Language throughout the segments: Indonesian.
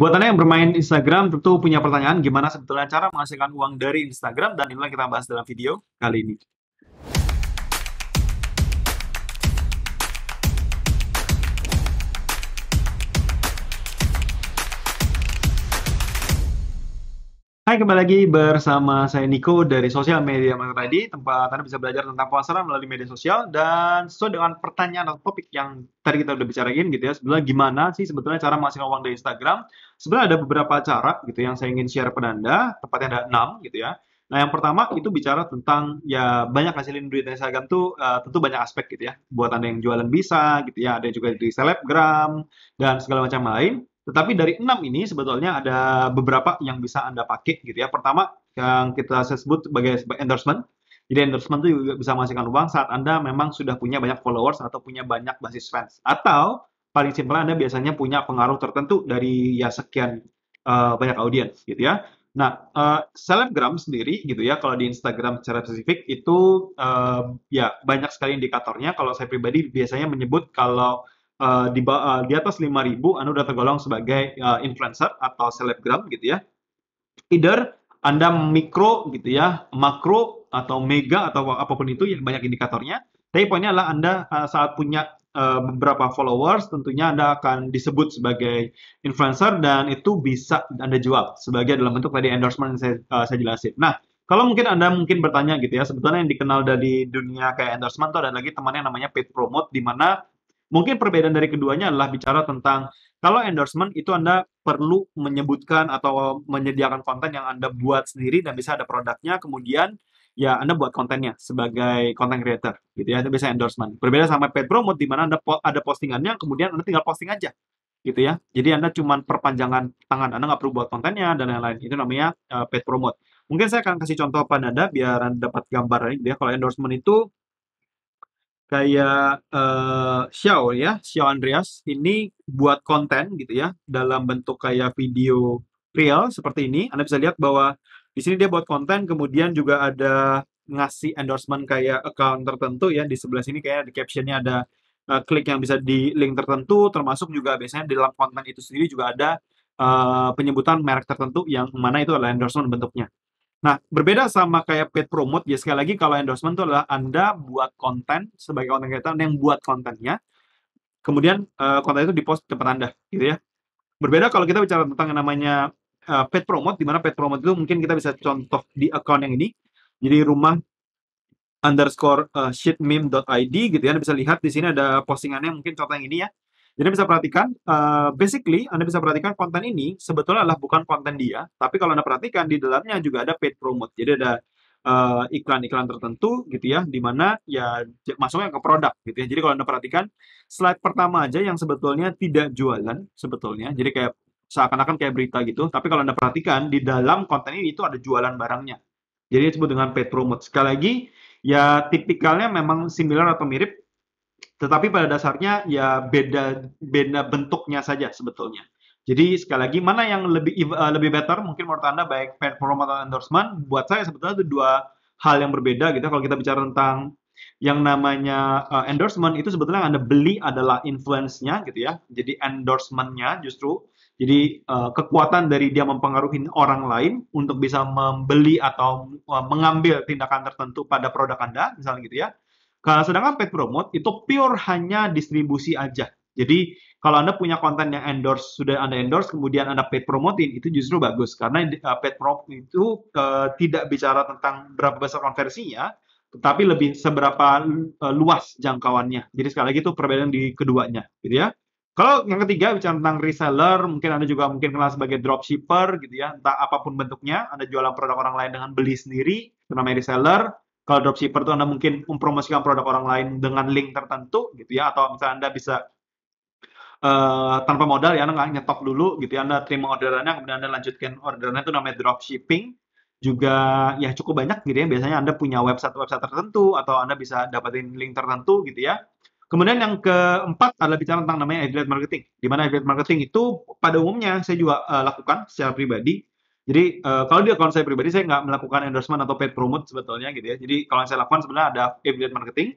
Buat Anda yang bermain Instagram tentu punya pertanyaan gimana sebetulnya cara menghasilkan uang dari Instagram dan inilah kita bahas dalam video kali ini. Hai, kembali lagi bersama saya Nico dari Sosial Media ID tempat Anda bisa belajar tentang penghasilan melalui media sosial dan sesuai dengan pertanyaan atau topik yang tadi kita udah bicarain gitu ya. Sebenarnya gimana sih sebetulnya cara menghasilkan uang dari Instagram? Sebenarnya ada beberapa cara gitu yang saya ingin share pada Anda, tepatnya ada enam gitu ya. Nah, yang pertama itu bicara tentang ya banyak hasilin duit dari Instagram tuh uh, tentu banyak aspek gitu ya. Buat Anda yang jualan bisa gitu ya, ada juga di Selebgram dan segala macam lain. Tetapi dari enam ini sebetulnya ada beberapa yang bisa Anda pakai gitu ya. Pertama yang kita sebut sebagai endorsement. Jadi endorsement itu juga bisa menghasilkan uang saat Anda memang sudah punya banyak followers atau punya banyak basis fans. Atau paling simpel Anda biasanya punya pengaruh tertentu dari ya sekian uh, banyak audiens gitu ya. Nah, uh, eh, selebgram sendiri gitu ya, kalau di Instagram secara spesifik itu uh, ya banyak sekali indikatornya. Kalau saya pribadi biasanya menyebut kalau uh, di, uh, di atas 5000 Anda udah tergolong sebagai uh, influencer atau selebgram gitu ya. Either Anda mikro gitu ya, makro atau mega atau apapun itu yang banyak indikatornya. Tapi poinnya adalah Anda uh, saat punya uh, beberapa followers tentunya Anda akan disebut sebagai influencer dan itu bisa Anda jual sebagai dalam bentuk tadi endorsement yang saya, uh, saya jelasin. Nah, kalau mungkin Anda mungkin bertanya gitu ya, sebetulnya yang dikenal dari dunia kayak endorsement itu ada lagi temannya namanya paid promote di mana Mungkin perbedaan dari keduanya adalah bicara tentang kalau endorsement itu Anda perlu menyebutkan atau menyediakan konten yang Anda buat sendiri dan bisa ada produknya, kemudian ya Anda buat kontennya sebagai content creator gitu ya, itu bisa endorsement. Berbeda sama paid promote di mana Anda po ada postingannya, kemudian Anda tinggal posting aja gitu ya. Jadi Anda cuma perpanjangan tangan, Anda nggak perlu buat kontennya dan lain-lain. Itu namanya uh, paid promote. Mungkin saya akan kasih contoh pada Anda biar Anda dapat gambaran gitu ya. Kalau endorsement itu kayak uh, Xiao ya, Xiao Andreas ini buat konten gitu ya dalam bentuk kayak video real seperti ini. Anda bisa lihat bahwa di sini dia buat konten kemudian juga ada ngasih endorsement kayak account tertentu ya di sebelah sini kayak di captionnya ada uh, klik yang bisa di link tertentu termasuk juga biasanya di dalam konten itu sendiri juga ada uh, penyebutan merek tertentu yang mana itu adalah endorsement bentuknya. Nah, berbeda sama kayak paid promote, ya sekali lagi kalau endorsement itu adalah Anda buat konten sebagai konten creator yang buat kontennya, kemudian uh, konten itu dipost di tempat Anda, gitu ya. Berbeda kalau kita bicara tentang yang namanya uh, paid promote, di mana paid promote itu mungkin kita bisa contoh di account yang ini, jadi rumah underscore uh, eh, sheetmeme.id gitu ya, Anda bisa lihat di sini ada postingannya mungkin contoh yang ini ya, jadi bisa perhatikan, uh, basically Anda bisa perhatikan konten ini sebetulnya adalah bukan konten dia, tapi kalau Anda perhatikan di dalamnya juga ada paid promote. Jadi ada iklan eh, iklan-iklan tertentu gitu ya, di mana ya masuknya ke produk gitu ya. Jadi kalau Anda perhatikan slide pertama aja yang sebetulnya tidak jualan sebetulnya. Jadi kayak seakan-akan kayak berita gitu, tapi kalau Anda perhatikan di dalam konten ini itu ada jualan barangnya. Jadi disebut dengan paid promote. Sekali lagi, ya tipikalnya memang similar atau mirip tetapi pada dasarnya ya beda beda bentuknya saja sebetulnya. Jadi sekali lagi mana yang lebih uh, lebih better mungkin menurut Anda baik platform atau endorsement? Buat saya sebetulnya itu dua hal yang berbeda gitu kalau kita bicara tentang yang namanya uh, endorsement itu sebetulnya yang Anda beli adalah influence-nya gitu ya. Jadi endorsement-nya justru jadi uh, kekuatan dari dia mempengaruhi orang lain untuk bisa membeli atau uh, mengambil tindakan tertentu pada produk Anda misalnya gitu ya. Sedangkan paid promote itu pure hanya distribusi aja. Jadi kalau Anda punya konten yang endorse, sudah Anda endorse, kemudian Anda paid promoting, itu justru bagus. Karena uh, paid promote itu uh, tidak bicara tentang berapa besar konversinya, tetapi lebih seberapa uh, luas jangkauannya. Jadi sekali lagi itu perbedaan di keduanya. gitu ya. Kalau yang ketiga bicara tentang reseller, mungkin Anda juga mungkin kenal sebagai dropshipper gitu ya, entah apapun bentuknya, Anda jualan produk orang lain dengan beli sendiri, itu namanya reseller kalau dropshipper itu Anda mungkin mempromosikan produk orang lain dengan link tertentu gitu ya atau misalnya Anda bisa uh, tanpa modal ya Anda nyetok dulu gitu ya Anda terima orderannya kemudian Anda lanjutkan orderannya itu namanya dropshipping juga ya cukup banyak gitu ya biasanya Anda punya website-website tertentu atau Anda bisa dapetin link tertentu gitu ya Kemudian yang keempat adalah bicara tentang namanya affiliate marketing. Di mana affiliate marketing itu pada umumnya saya juga uh, lakukan secara pribadi jadi uh, kalau di akun saya pribadi saya nggak melakukan endorsement atau paid promote sebetulnya gitu ya. Jadi kalau yang saya lakukan sebenarnya ada affiliate marketing.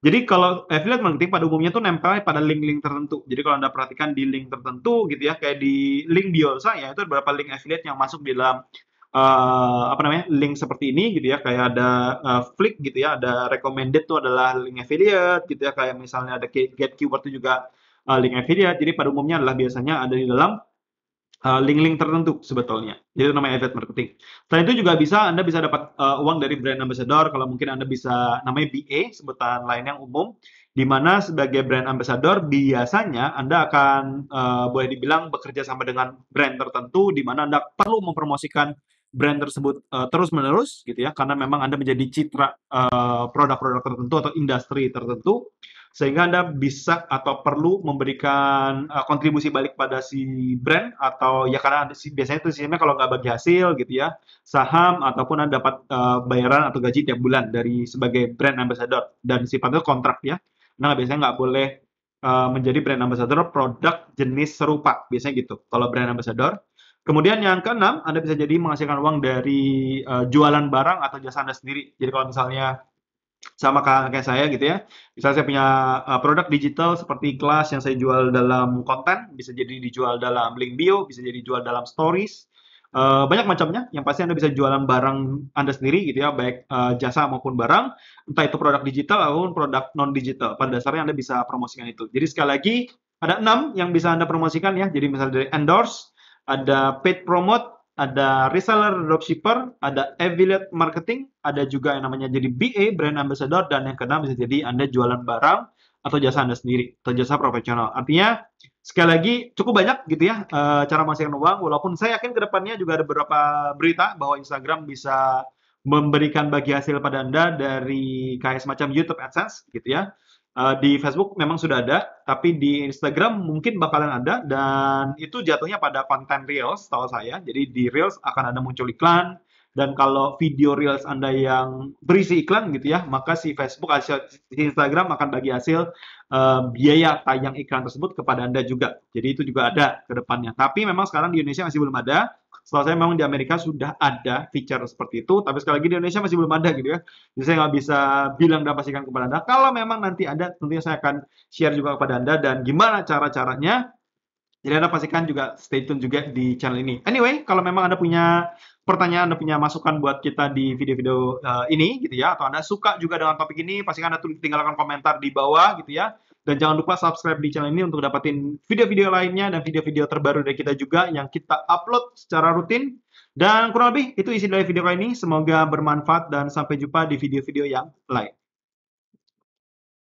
Jadi kalau affiliate marketing pada umumnya tuh nempel pada link-link tertentu. Jadi kalau Anda perhatikan di link tertentu gitu ya, kayak di link bio saya itu ada beberapa link affiliate yang masuk di dalam uh, apa namanya? link seperti ini gitu ya, kayak ada uh, flick gitu ya, ada recommended tuh adalah link affiliate gitu ya, kayak misalnya ada get keyword itu juga uh, link affiliate. Jadi pada umumnya adalah biasanya ada di dalam Eh, link-link uh, tertentu sebetulnya. Jadi itu namanya affiliate marketing. Selain itu juga bisa Anda bisa dapat uh, uang dari brand ambassador kalau mungkin Anda bisa namanya BA sebutan lain yang umum di mana sebagai brand ambassador biasanya Anda akan uh, boleh dibilang bekerja sama dengan brand tertentu di mana Anda perlu mempromosikan brand tersebut uh, terus-menerus gitu ya karena memang Anda menjadi citra produk-produk uh, tertentu atau industri tertentu sehingga Anda bisa atau perlu memberikan uh, kontribusi balik pada si brand atau ya karena biasanya itu sistemnya kalau nggak bagi hasil gitu ya saham ataupun Anda dapat uh, bayaran atau gaji tiap bulan dari sebagai brand ambassador dan sifatnya kontrak ya. Nah biasanya nggak boleh uh, menjadi brand ambassador produk jenis serupa biasanya gitu kalau brand ambassador. Kemudian yang keenam Anda bisa jadi menghasilkan uang dari uh, jualan barang atau jasa Anda sendiri. Jadi kalau misalnya sama kayak saya gitu ya. Misalnya saya punya eh, produk digital seperti kelas yang saya jual dalam konten, bisa jadi dijual dalam link bio, bisa jadi dijual dalam stories. Uh, banyak macamnya, yang pasti Anda bisa jualan barang Anda sendiri gitu ya, baik uh, jasa maupun barang, entah itu produk digital ataupun produk non-digital. Pada dasarnya Anda bisa promosikan itu. Jadi sekali lagi, ada enam yang bisa Anda promosikan ya, jadi misalnya dari endorse, ada paid promote, ada reseller dropshipper, ada affiliate marketing, ada juga yang namanya jadi BA brand ambassador dan yang keenam bisa jadi Anda jualan barang atau jasa Anda sendiri atau jasa profesional. Artinya sekali lagi cukup banyak gitu ya eh, cara menghasilkan uang walaupun saya yakin ke depannya juga ada beberapa berita bahwa Instagram bisa memberikan bagi hasil pada Anda dari kayak semacam YouTube AdSense gitu ya. Eh, di Facebook memang sudah ada, tapi di Instagram mungkin bakalan ada dan itu jatuhnya pada konten Reels, tahu saya. Jadi di Reels akan ada muncul iklan dan kalau video Reels Anda yang berisi iklan gitu ya, maka si Facebook hasil si Instagram akan bagi hasil uh, biaya tayang iklan tersebut kepada Anda juga. Jadi itu juga ada ke depannya. Tapi memang sekarang di Indonesia masih belum ada. Setelah saya memang di Amerika sudah ada feature seperti itu, tapi sekali lagi di Indonesia masih belum ada gitu ya. Jadi saya nggak bisa bilang dan pastikan kepada Anda. Kalau memang nanti ada, tentunya saya akan share juga kepada Anda dan gimana cara-caranya. Jadi Anda pastikan juga stay tune juga di channel ini. Anyway, kalau memang Anda punya pertanyaan, Anda punya masukan buat kita di video-video uh, ini gitu ya, atau Anda suka juga dengan topik ini, pastikan Anda tinggalkan komentar di bawah gitu ya. Dan jangan lupa subscribe di channel ini untuk dapetin video-video lainnya dan video-video terbaru dari kita juga yang kita upload secara rutin. Dan kurang lebih itu isi dari video kali ini. Semoga bermanfaat dan sampai jumpa di video-video yang lain.